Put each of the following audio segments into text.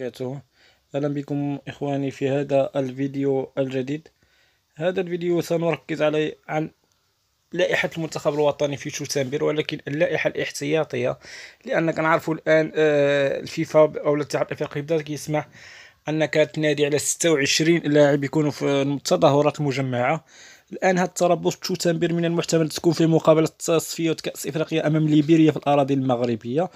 وبركاته أهلا بكم إخواني في هذا الفيديو الجديد هذا الفيديو سنركز عليه عن لائحة المنتخب الوطني في شوتنبير ولكن اللائحة الاحتياطية لأن نعرف الآن آه، الفيفا أو الاتحاد الأفريقي بدأ يسمح أنك تنادي على 26 لاعب يكونوا في التظاهرات المجمعة الان هذا التربص تشوتنبير من المحتمل تكون في مقابله تصفية كاس افريقيا امام ليبيريا في الاراضي المغربيه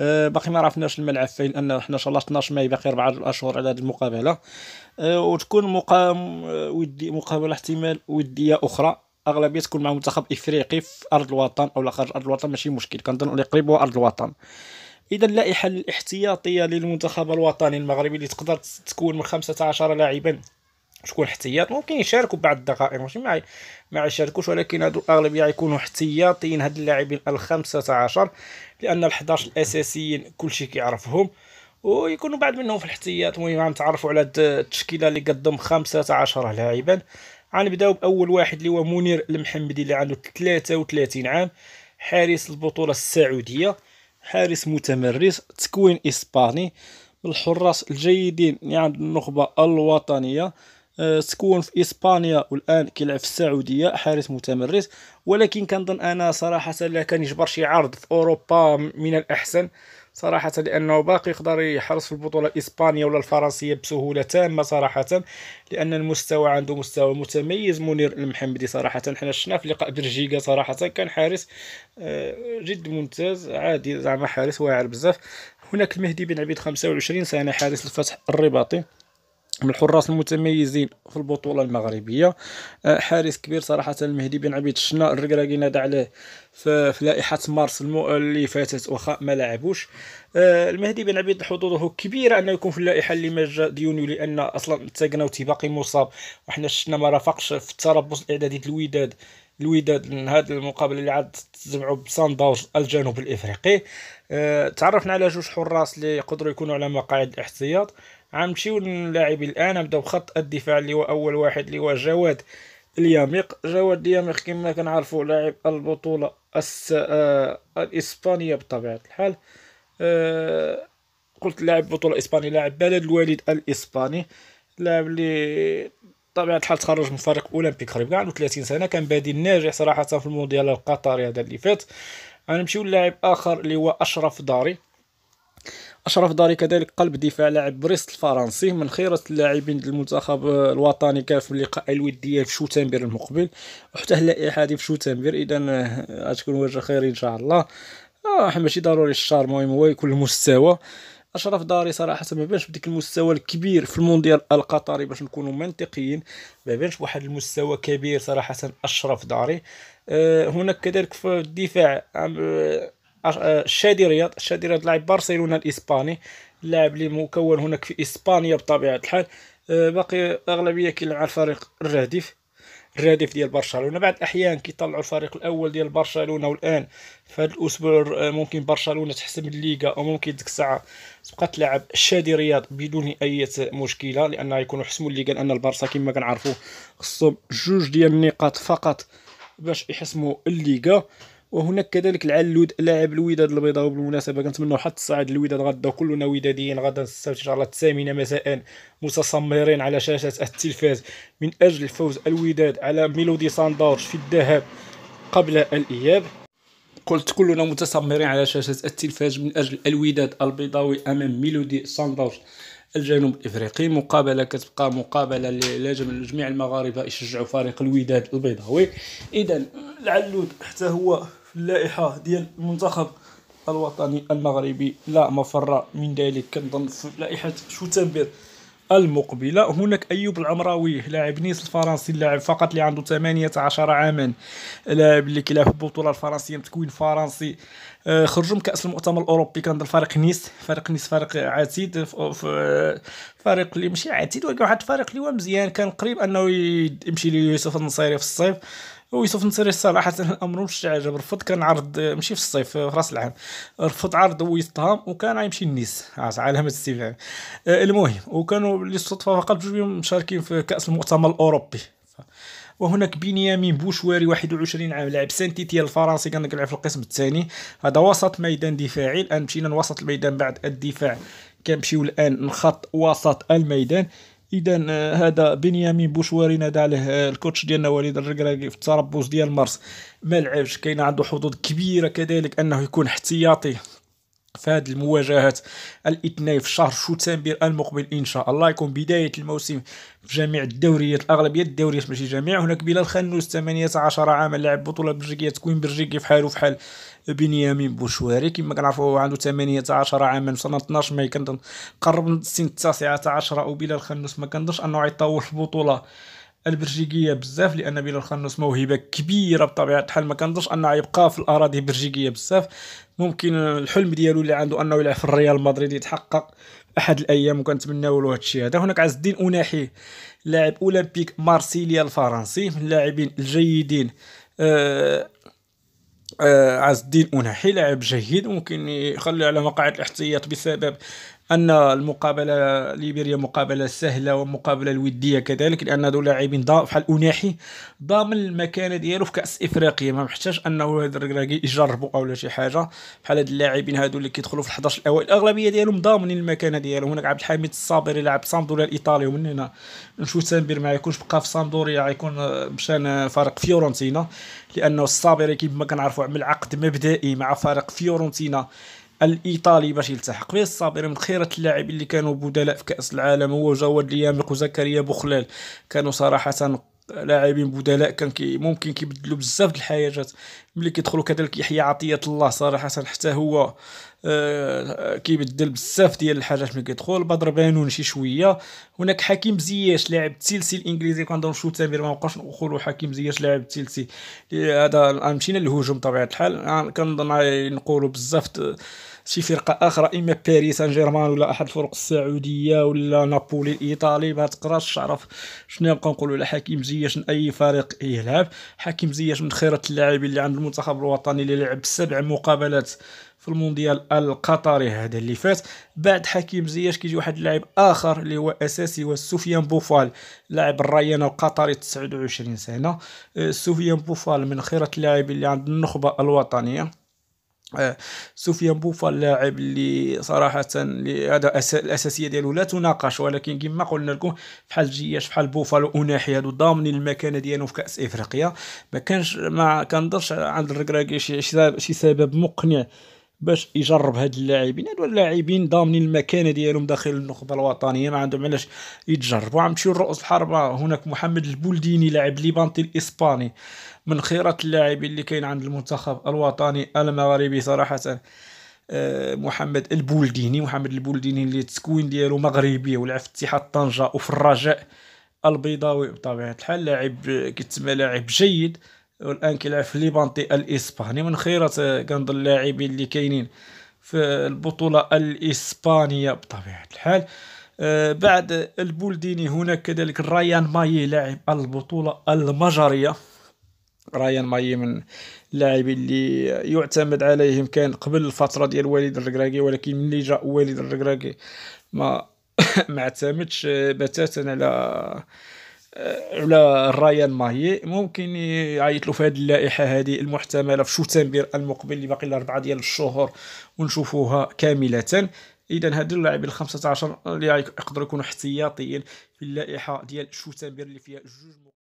أه باقي ما عرفناش الملعب فين لان حنا ان شاء الله 12 ماي باقي 4 اشهر على هذه المقابله أه وتكون مقام آه، ودي مقابله احتمال وديه اخرى اغلبيه تكون مع منتخب افريقي في ارض الوطن او خارج ارض الوطن ماشي مشكل كنظن اللي قريب هو ارض الوطن اذا اللائحه الاحتياطيه للمنتخب الوطني المغربي اللي تقدر تكون من 15 لاعبا شكون احتياط ممكن يشاركوا بعض الدقائق ماشي معي ما يشاركوش ولكن هادو الاغلبيه غيكونوا احتياطيين هاد اللاعبين الخمسة عشر لان ال11 الاساسيين كلشي كيعرفهم ويكونوا بعض منهم في الاحتياط المهم غنتعرفوا على التشكيله اللي قدم 15 لاعبا غنبداو باول واحد اللي هو منير المحمدي اللي عنده 33 عام حارس البطوله السعوديه حارس متمرس تكوين اسباني من الحراس الجيدين اللي يعني عند النخبه الوطنيه آه، سكون في اسبانيا والان كيلعب في السعوديه حارس متمرس ولكن كنظن انا صراحه لا كان يجبر شي عرض في اوروبا من الاحسن صراحة لأنه باقي يقدر يحرص في البطولة الإسبانية ولا الفرنسية بسهولة تامة صراحة لأن المستوى عنده مستوى متميز منير المحمدي صراحة حنا شفنا في لقاء بلجيكا صراحة كان حارس آه، جد ممتاز عادي زعما حارس واعر بزاف هناك المهدي بن عبيد 25 سنة حارس الفتح الرباطي من الحراس المتميزين في البطوله المغربيه أه، حارس كبير صراحه المهدي بن عبيد الشنا الركراكي نادى عليه في لائحه مارس المو... اللي فاتت واخا ما لعبوش أه، المهدي بن عبيد حظوظه كبيره انه يكون في اللائحه اللي ما جا ديونيو لان اصلا تاكناوتي باقي مصاب وحنا شفنا ما رافقش في التربص الاعدادي الوداد الوداد من هذه المقابله اللي عاد تجمعوا بسان داوز الجنوب الافريقي أه تعرفنا على جوج حراس اللي يقدروا يكونوا على مقاعد الاحتياط غنمشيو للاعب الان نبداو بخط الدفاع اللي هو اول واحد اللي هو جواد اليامق جواد اليامق كما كنعرفوا لاعب البطوله الس... آه... الاسبانيه بطبيعه الحال آه... قلت لاعب بطوله اسبانيه لاعب بلد الوالد الاسباني لاعب اللي طبعا الحال تخرج من فريق اولمبيك خريب كاع عنده 30 سنه كان بادي ناجح صراحه في المونديال القطري هذا اللي فات غنمشيو للاعب اخر اللي هو اشرف داري اشرف داري كذلك قلب دفاع لاعب بريست الفرنسي من خيرة اللاعبين المنتخب الوطني كان في اللقاء الوديه في شوتنبر المقبل وحتى اللائحه هذه في شوتنبر اذا آه، غتكون وجه خير ان شاء الله آه ماشي ضروري الشار المهم هو يكون المستوى اشرف داري صراحه ما بانش بديك المستوى الكبير في المونديال القطري باش نكونوا منطقيين ما بانش واحد المستوى كبير صراحه اشرف داري أه، هناك كذلك في الدفاع أه، شادي رياض شادي رياض لاعب برشلونه الاسباني لاعب اللي مكون هناك في اسبانيا بطبيعه الحال أه، باقي اغلبيه كيلعب على الفريق الرادف الرادف ديال برشلونه بعض الاحيان كيطلعوا الفريق الاول ديال برشلونه والان في هذا الاسبوع آه، ممكن برشلونه تحسم الليغا او ممكن ديك الساعه تبقى تلعب شادي رياض بدون اي مشكله لان يكونوا حسموا الليغا لان البارسا كما كنعرفوا خصهم جوج ديال النقاط فقط باش يحسموا الليغا وهناك كذلك العلود لاعب الوداد البيضاوي بالمناسبه كنتمنوا حتى الصعيد الوداد غدا كلنا وداديين غدا السبت ان شاء الله الثامنه مساء متسمرين على شاشات التلفاز من اجل فوز الوداد على ميلودي ساندورج في الذهاب قبل الاياب قلت كلنا متسمرين على شاشة التلفاز من اجل الوداد البيضاوي امام ميلودي ساندورج الجنوب الافريقي مقابله كتبقى مقابله اللي لازم جميع المغاربه يشجعوا فريق الوداد البيضاوي اذا العلود حتى هو في اللائحه ديال المنتخب الوطني المغربي لا مفر من ذلك كنظن في لائحه شتنبر المقبله هناك ايوب العمراوي لاعب نيس الفرنسي اللاعب فقط اللي عنده 18 عاما لاعب اللي كيلعب في البطوله الفرنسيه تكوين فرنسي آه، خرجوا من كاس المؤتمر الاوروبي كان الفريق نيس فريق نيس فريق عتيد فريق اللي ماشي عتيد ولكن واحد الفريق اللي هو مزيان كان قريب انه يمشي ليوسف النصيري في الصيف ويوسف نصيري صراحه الامر مش عجب رفض كان عرض ماشي في الصيف في راس العام رفض عرض ويستهام وكان غيمشي لنيس علامه استفهام المهم وكانوا للصدفه فقط بجوج مشاركين في كاس المؤتمر الاوروبي وهناك بنيامين بوشواري 21 عام لاعب سانتيتيا الفرنسي كان كيلعب في القسم الثاني هذا وسط ميدان دفاعي الان مشينا لوسط الميدان بعد الدفاع كنمشيو الان لخط وسط الميدان اذا آه، هذا بنيامين بوشواري نادى عليه آه، الكوتش ديالنا وليد الركراكي في التربص ديال مارس ما لعبش كاين عنده حظوظ كبيره كذلك انه يكون احتياطي هذه المواجهات الاثنين في شهر شتنبر المقبل ان شاء الله يكون بدايه الموسم في جميع الدوريات اغلبيه الدوريات ماشي جميع هناك بلال خنوس 18 عاما لاعب بطوله بلجيكيه تكوين بلجيكي في حاله في حال بنيامين بوشواري كما كنعرفوا عنده 18 عاما سنه 12 ماي كنظن قرب من السن 19 او بلال خنوس ما كنظنش انه يطول البطوله البلجيكيه بزاف لان بيلو الخنوس موهبه كبيره بطبيعه الحال ما كنظنش انه يبقى في الاراضي البلجيكيه بزاف ممكن الحلم ديالو اللي عنده انه يلعب في الريال مدريد يتحقق احد الايام وكنتمناو له هادشي هذا هناك عز الدين اوناحي لاعب اولمبيك مارسيليا الفرنسي من اللاعبين الجيدين آه آه عز الدين اوناحي لاعب جيد ممكن يخلي على مقاعد الاحتياط بسبب ان المقابله ليبيريا مقابله سهله ومقابله الوديه كذلك لان هذو لاعبين بحال اوناحي ضامن المكانه ديالو في كاس افريقيا ما محتاجش انه هاد الركراكي يجربوا او شي حاجه بحال هاد اللاعبين هادو اللي كيدخلوا في ال11 الاوائل الاغلبيه ديالهم ضامنين المكانه ديالهم هناك عبد الحميد الصابري لاعب صندوريا الايطالي ومن هنا نشوف سامبير ما يكونش بقى في صندوريا غيكون مشان فريق فيورنتينا لانه الصابري كيما كنعرفوا عمل عقد مبدئي مع فريق فيورنتينا الايطالي باش يلتحق به الصابر من خيرة اللاعبين اللي كانوا بدلاء في كاس العالم هو جواد ليامق وزكريا بوخلال كانوا صراحه لاعبين بدلاء كان كي ممكن كيبدلوا بزاف د الحاجات ملي كيدخلوا كذلك يحيى عطيه الله صراحه حتى هو آه كيبدل بزاف ديال الحاجات ملي كيدخل بدر بانون شي شويه هناك حكيم زياش لاعب تيلسي الانجليزي كان شو تامر ما بقاش نقول حكيم زياش لاعب تيلسي هذا آه، مشينا للهجوم طبيعه الحال آه، كنظن نقولوا بزاف شي فرقه اخرى اما باريس سان جيرمان ولا احد الفرق السعوديه ولا نابولي الايطالي ما تقراش تعرف شنو نبقى نقولوا على حكيم زياش اي فريق يلعب حكيم زياش من خيره اللاعبين اللي عند المنتخب الوطني اللي لعب سبع مقابلات في المونديال القطري هذا اللي فات بعد حكيم زياش كيجي واحد اللاعب اخر اللي هو اساسي هو سفيان بوفال لاعب الريان القطري 29 سنه آه، سفيان بوفال من خيره اللاعبين اللي عند النخبه الوطنيه سفيان بوفا اللاعب اللي صراحه هذا الاساسيه ديالو لا تناقش ولكن كما قلنا لكم بحال جياش بحال بوفا اوناحي هادو ضامنين المكانه ديالو في كاس افريقيا ما كانش ما كنضرش عند الركراكي شي سبب مقنع باش يجرب هاد اللاعبين هادو اللاعبين ضامنين المكانه ديالهم داخل النخبه الوطنيه ما عندهم علاش يتجربوا غنمشيو لرؤوس الحربه هناك محمد البولديني لاعب ليبانتي الاسباني من خيرة اللاعبين اللي كاين عند المنتخب الوطني المغربي صراحه آه، محمد البولديني محمد البولديني اللي التكوين ديالو مغربي ولعب في اتحاد طنجه وفي الرجاء البيضاوي بطبيعه الحال لاعب كيتسمى لاعب جيد والان كيلعب في ليبانتي الاسباني من خيرة آه، كنظن اللاعبين اللي كاينين في البطولة الاسبانية بطبيعة الحال آه، بعد البولديني هناك كذلك رايان ماي لاعب البطولة المجرية رايان ماي من اللاعبين اللي يعتمد عليهم كان قبل الفترة ديال وليد الركراكي ولكن ملي جاء وليد الركراكي ما ما اعتمدش آه، بتاتا على على الرايان ماهي ممكن يعيط له في هذه اللائحه هذه المحتمله في شتنبر المقبل اللي باقي لها اربعه ديال الشهور ونشوفوها كامله اذا هاد اللاعبين ال 15 اللي يقدروا يكونوا احتياطيين في اللائحه ديال شتنبر اللي فيها جوج